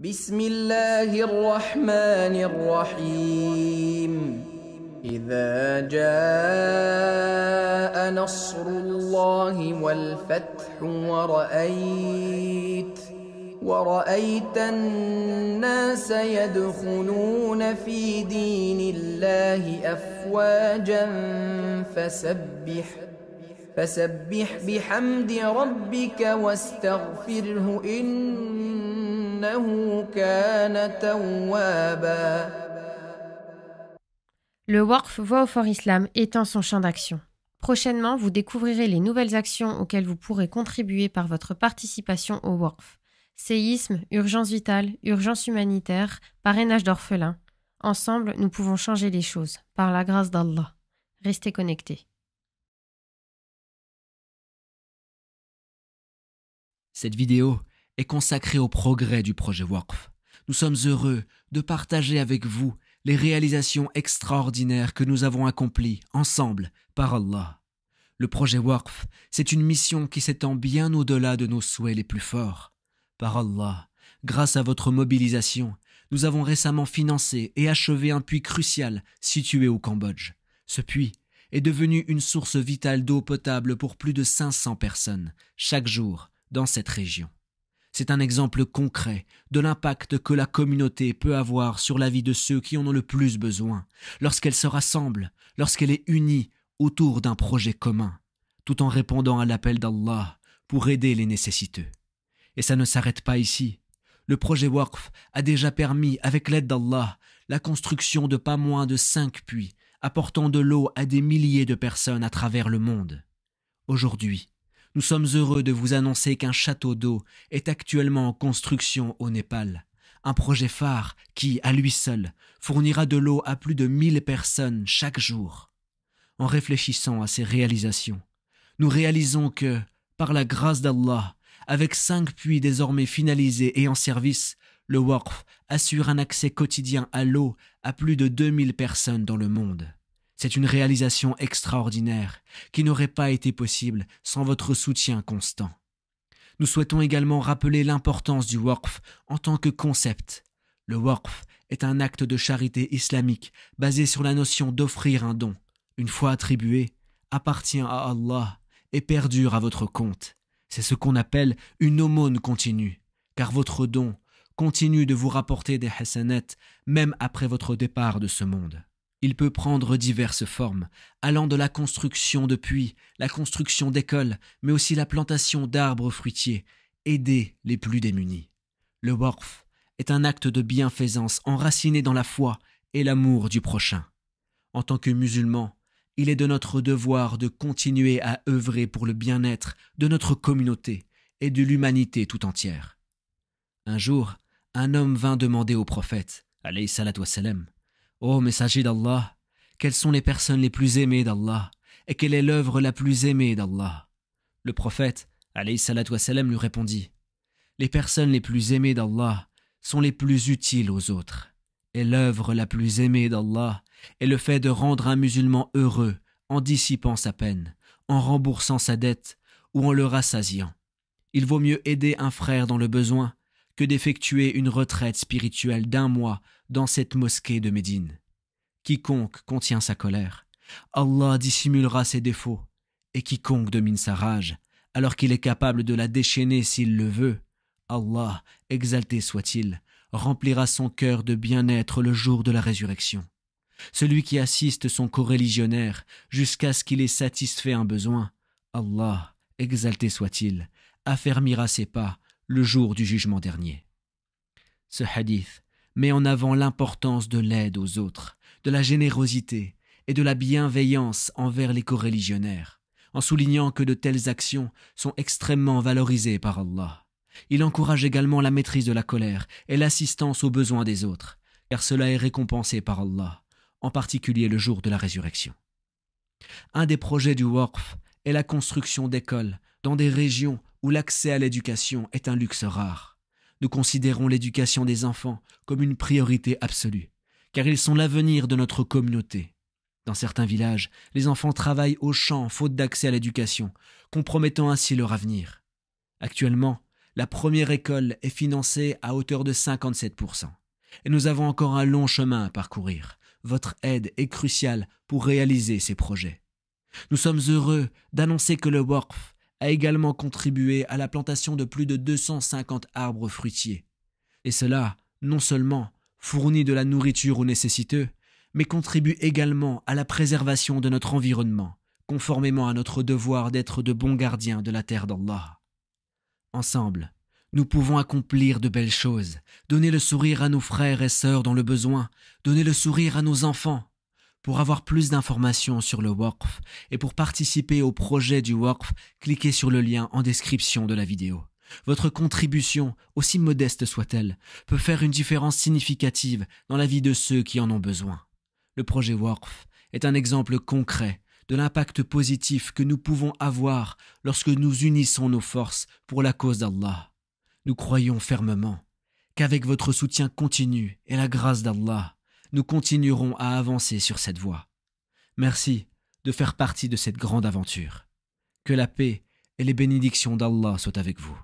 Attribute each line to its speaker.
Speaker 1: بسم الله الرحمن الرحيم إذا جاء نصر الله والفتح ورأيت ورأيت الناس يدخلون في دين الله أفواجا فسبح فسبح بحمد ربك واستغفره إن Le Worf Voix au Fort Islam étend son champ d'action. Prochainement, vous découvrirez les nouvelles actions auxquelles vous pourrez contribuer par votre participation au Worf. Séisme, urgence vitale, urgence humanitaire, parrainage d'orphelins. Ensemble, nous pouvons changer les choses, par la grâce d'Allah. Restez connectés. Cette vidéo est consacré au progrès du projet Waqf. Nous sommes heureux de partager avec vous les réalisations extraordinaires que nous avons accomplies ensemble par Allah. Le projet Waqf, c'est une mission qui s'étend bien au-delà de nos souhaits les plus forts. Par Allah, grâce à votre mobilisation, nous avons récemment financé et achevé un puits crucial situé au Cambodge. Ce puits est devenu une source vitale d'eau potable pour plus de 500 personnes chaque jour dans cette région. C'est un exemple concret de l'impact que la communauté peut avoir sur la vie de ceux qui en ont le plus besoin, lorsqu'elle se rassemble, lorsqu'elle est unie autour d'un projet commun, tout en répondant à l'appel d'Allah pour aider les nécessiteux. Et ça ne s'arrête pas ici. Le projet Worf a déjà permis, avec l'aide d'Allah, la construction de pas moins de cinq puits, apportant de l'eau à des milliers de personnes à travers le monde. Aujourd'hui, nous sommes heureux de vous annoncer qu'un château d'eau est actuellement en construction au Népal. Un projet phare qui, à lui seul, fournira de l'eau à plus de mille personnes chaque jour. En réfléchissant à ces réalisations, nous réalisons que, par la grâce d'Allah, avec cinq puits désormais finalisés et en service, le Wharf assure un accès quotidien à l'eau à plus de 2000 personnes dans le monde. C'est une réalisation extraordinaire qui n'aurait pas été possible sans votre soutien constant. Nous souhaitons également rappeler l'importance du Waqf en tant que concept. Le Waqf est un acte de charité islamique basé sur la notion d'offrir un don. Une fois attribué, appartient à Allah et perdure à votre compte. C'est ce qu'on appelle une aumône continue, car votre don continue de vous rapporter des hasanats même après votre départ de ce monde. Il peut prendre diverses formes, allant de la construction de puits, la construction d'écoles, mais aussi la plantation d'arbres fruitiers, aider les plus démunis. Le worf est un acte de bienfaisance enraciné dans la foi et l'amour du prochain. En tant que musulman, il est de notre devoir de continuer à œuvrer pour le bien-être de notre communauté et de l'humanité tout entière. Un jour, un homme vint demander au prophète, alayhi Ô messager d'Allah, quelles sont les personnes les plus aimées d'Allah et quelle est l'œuvre la plus aimée d'Allah Le prophète, alayhi lui répondit Les personnes les plus aimées d'Allah sont les plus utiles aux autres. Et l'œuvre la plus aimée d'Allah est le fait de rendre un musulman heureux en dissipant sa peine, en remboursant sa dette ou en le rassasiant. Il vaut mieux aider un frère dans le besoin que d'effectuer une retraite spirituelle d'un mois dans cette mosquée de Médine. Quiconque contient sa colère, Allah dissimulera ses défauts, et quiconque domine sa rage, alors qu'il est capable de la déchaîner s'il le veut, Allah, exalté soit-il, remplira son cœur de bien-être le jour de la résurrection. Celui qui assiste son religionnaire jusqu'à ce qu'il ait satisfait un besoin, Allah, exalté soit-il, affermira ses pas le jour du jugement dernier. Ce hadith met en avant l'importance de l'aide aux autres, de la générosité et de la bienveillance envers les coreligionnaires, en soulignant que de telles actions sont extrêmement valorisées par Allah. Il encourage également la maîtrise de la colère et l'assistance aux besoins des autres, car cela est récompensé par Allah, en particulier le jour de la résurrection. Un des projets du Waqf et la construction d'écoles dans des régions où l'accès à l'éducation est un luxe rare. Nous considérons l'éducation des enfants comme une priorité absolue, car ils sont l'avenir de notre communauté. Dans certains villages, les enfants travaillent aux champs faute d'accès à l'éducation, compromettant ainsi leur avenir. Actuellement, la première école est financée à hauteur de 57%. Et nous avons encore un long chemin à parcourir. Votre aide est cruciale pour réaliser ces projets. Nous sommes heureux d'annoncer que le WORF a également contribué à la plantation de plus de 250 arbres fruitiers. Et cela, non seulement fournit de la nourriture aux nécessiteux, mais contribue également à la préservation de notre environnement, conformément à notre devoir d'être de bons gardiens de la terre d'Allah. Ensemble, nous pouvons accomplir de belles choses, donner le sourire à nos frères et sœurs dans le besoin, donner le sourire à nos enfants, pour avoir plus d'informations sur le Worf et pour participer au projet du Worf, cliquez sur le lien en description de la vidéo. Votre contribution, aussi modeste soit-elle, peut faire une différence significative dans la vie de ceux qui en ont besoin. Le projet Worf est un exemple concret de l'impact positif que nous pouvons avoir lorsque nous unissons nos forces pour la cause d'Allah. Nous croyons fermement qu'avec votre soutien continu et la grâce d'Allah, nous continuerons à avancer sur cette voie. Merci de faire partie de cette grande aventure. Que la paix et les bénédictions d'Allah soient avec vous.